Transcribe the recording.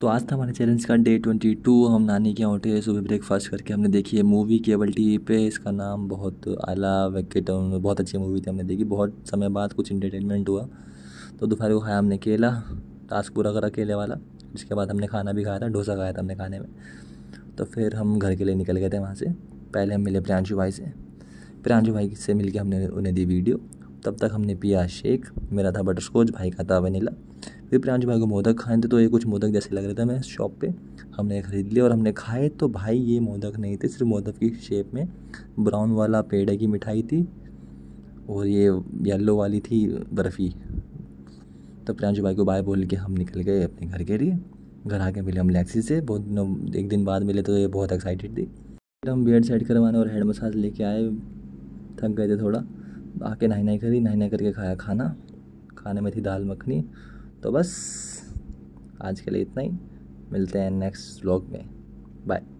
तो आज था हमारे चैलेंज का डे ट्वेंटी टू हम नानी के यहाँ उठे सुबह ब्रेकफास्ट करके हमने देखी है मूवी केबल टी पे इसका नाम बहुत आला वेकेट बहुत अच्छी मूवी थी हमने देखी बहुत समय बाद कुछ इंटरटेनमेंट हुआ तो दोपहर को खाया हमने केला टास्क पूरा करा केले वाला उसके बाद हमने खाना भी खाया था डोसा खाया था हमने खाने में तो फिर हम घर के लिए निकल गए थे वहाँ से पहले हम मिले प्रियांशु भाई से प्रियांशु भाई से मिल के हमने उन्हें दी वीडियो तब तक हमने पिया शेक मेरा था बटर स्कॉच भाई का था वनीला फिर प्रियांश भाई को मोदक खाए थे तो ये कुछ मोदक जैसे लग रहे थे मैं शॉप पे हमने ख़रीद लिए और हमने खाए तो भाई ये मोदक नहीं थे सिर्फ मोदक की शेप में ब्राउन वाला पेड़ की मिठाई थी और ये येलो वाली थी बर्फ़ी तो प्रांशु भाई को बाय बोल के हम निकल गए अपने घर के लिए घर आके मिले हम लैक्सी से बहुत दिनों एक दिन बाद मिले तो ये बहुत एक्साइटेड थी फिर हम बेड सेट करवाने और हेड मसाज लेके आए थक गए थे थोड़ा आके नहाई नहाई करी नहाई नहाई करके खाया खाना खाने में थी दाल मखनी तो बस आज के लिए इतना ही मिलते हैं नेक्स्ट व्लॉग में बाय